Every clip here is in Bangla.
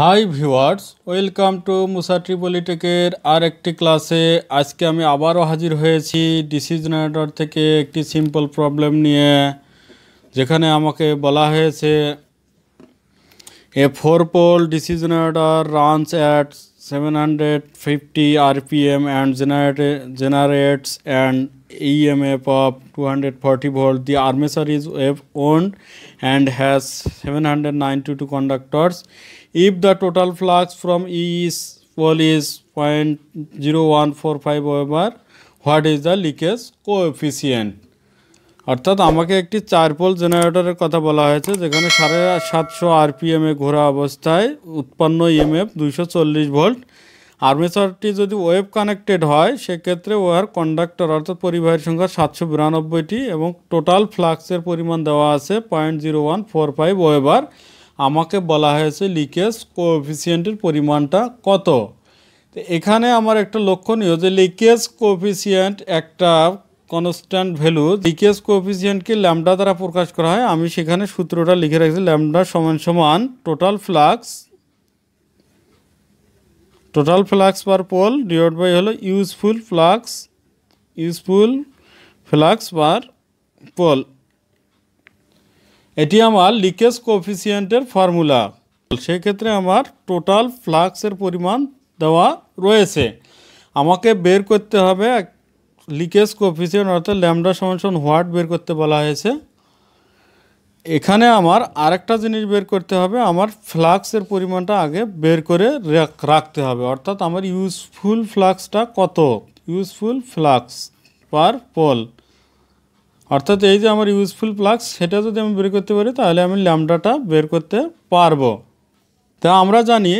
হাই ভিউয়ার্স ওয়েলকাম টু মুসাট্রি পলিটেকের আর একটি ক্লাসে আজকে আমি আবারও হাজির হয়েছি ডিসিজনেটর থেকে একটি সিম্পল প্রবলেম নিয়ে যেখানে আমাকে বলা হয়েছে a four pole DC generator generator runs at seven hundred fifty RPM and generate generates and of two hundred EMF of 240 volt the armature is wave owned and has two conductors if the total flux from E is well is 0.0145 Weber what is the leakage coefficient অর্থাৎ আমাকে একটি চারপোল জেনারেটরের কথা বলা হয়েছে যেখানে সাড়ে সাতশো আরপিএমে ঘোরা অবস্থায় উৎপন্ন ইএমএফ দুইশো চল্লিশ ভোল্ট আর্মেচারটি যদি ওয়েব কানেক্টেড হয় সেক্ষেত্রে ওয়ার কন্ডাক্টর অর্থাৎ পরিবাহের সংখ্যা সাতশো বিরানব্বইটি এবং টোটাল ফ্লাক্সের পরিমাণ দেওয়া আছে point zero one four five weber আমাকে বলা হয়েছে লিকেজ কোফিসিয়েন্টের পরিমাণটা কত তো এখানে আমার একটা লক্ষণীয় যে লিকেজ কোফিসিয়েন্ট একটা কনস্ট্যান্ট ভ্যালু লিকেজ কোফিসিয়েন্টকে ল্যামডা দ্বারা প্রকাশ করা হয় আমি সেখানে সূত্রটা লিখে রাখছি ল্যামডা সমান সমান total flux total flux per pole divide by হলো useful flux useful flux per pole এটি আমার লিকেজ কোফিসিয়েন্টের ফর্মুলা সেক্ষেত্রে আমার টোটাল ফ্লাক্সের পরিমাণ দেওয়া রয়েছে আমাকে বের করতে হবে লিকেজ কোফিসিয়েন্ট অর্থাৎ ল্যামডা সমানসন হোয়াট বের করতে বলা হয়েছে এখানে আমার আরেকটা জিনিস বের করতে হবে আমার ফ্লাক্সের পরিমাণটা আগে বের করে রাখতে হবে অর্থাৎ আমার ইউজফুল ফ্লাক্সটা কত ইউজফুল ফ্লাক্স পার পোল অর্থাৎ এই যে আমার ইউজফুল প্লাক্স সেটা যদি আমি বের করতে পারি তাহলে আমি ল্যামডাটা বের করতে পারবো তা আমরা জানি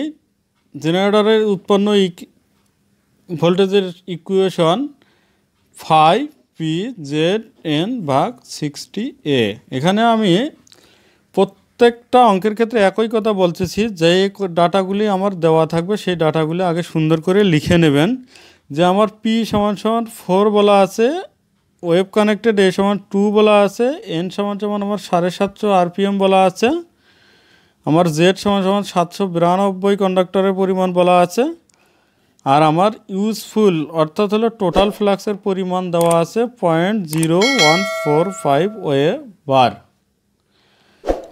জেনারেটরের উৎপন্ন ইক ভোল্টেজের equation five P Z N ভাগ সিক্সটি এ এখানে আমি প্রত্যেকটা অঙ্কের ক্ষেত্রে একই কথা বলতেছি যে ডাটাগুলি আমার দেওয়া থাকবে সেই ডাটাগুলি আগে সুন্দর করে লিখে নেবেন যে আমার পি সমান সমান ফোর বলা আছে ওয়েব কানেক্টেড এ সমান টু বলা আছে এন সমান সমান আমার সাড়ে সাতশো আরপিএম বলা আছে আমার জেড সমান সমান সাতশো বিরানব্বই কন্ডাক্টরের পরিমাণ বলা আছে আর আমার ইউজফুল অর্থাৎ হলো টোটাল ফ্লাক্সের পরিমাণ দেওয়া আছে point zero one four five weber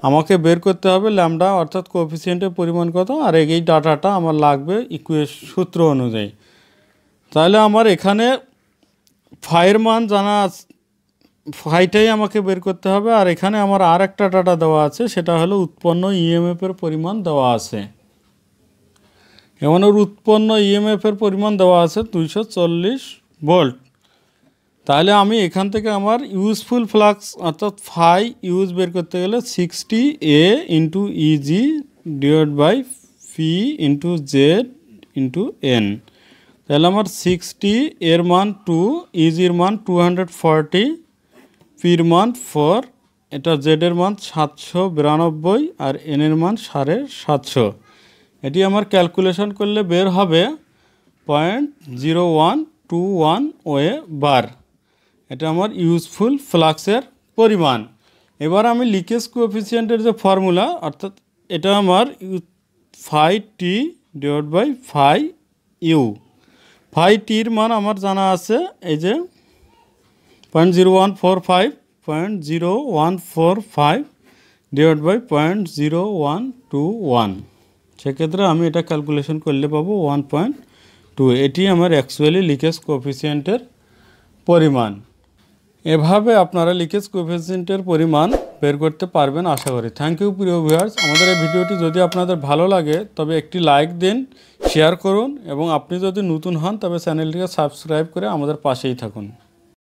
আমাকে বের করতে হবে ল্যামডা অর্থাৎ কোফিসিয়েন্টের পরিমাণ কত আর এই ডাটাটা আমার লাগবে ইকুয়েশ সূত্র অনুযায়ী তাহলে আমার এখানে ফায়ারম্যান মান জানা ফাইটাই আমাকে বের করতে হবে আর এখানে আমার আর একটা ডাটা দেওয়া আছে সেটা হলো উৎপন্ন ইএমএফের e পরিমাণ দেওয়া আছে এমন ওর উৎপন্ন ইএমএফের e পরিমাণ দেওয়া আছে দুইশো চল্লিশ ভোল্ট তাহলে আমি এখান থেকে আমার ইউজফুল ফ্লাক্স অর্থাৎ ফাই ইউজ বের করতে গেলে sixty A into E G divide by P into Z into N তাহলে আমার সিক্সটি এর মান টু ইজির e মান টু হান্ড্রেড ফর্টি পির মান ফোর এটা জেডের মান সাতশো বিরানব্বই আর এনের মান সাড়ে সাতশো এটি আমার ক্যালকুলেশন করলে বের হবে point zero one two one weber এটা আমার ইউজফুল ফ্লাক্সের পরিমাণ এবার আমি লিকেজ কোএফিসিয়েন্টের যে ফর্মুলা অর্থাৎ এটা আমার five T divide by five U phi টির মান আমার জানা আছে এই যে point zero one four five point zero one four five by point zero one two one সেক্ষেত্রে আমি এটা ক্যালকুলেশন করলে পাবো ওয়ান পয়েন্ট টু এটি আমার অ্যাকচুয়ালি লিকেজ কোফিসিয়েন্টের পরিমাণ এভাবে আপনারা লিকেজ কোফিসিয়েন্টের পরিমাণ বের করতে পারবেন আশা করি থ্যাংক ইউ প্রিয় ভিউয়ার্স আমাদের এই ভিডিওটি যদি আপনাদের ভালো লাগে তবে একটি লাইক দিন শেয়ার করুন এবং আপনি যদি নতুন হন তবে চ্যানেলটিকে সাবস্ক্রাইব করে আমাদের পাশেই থাকুন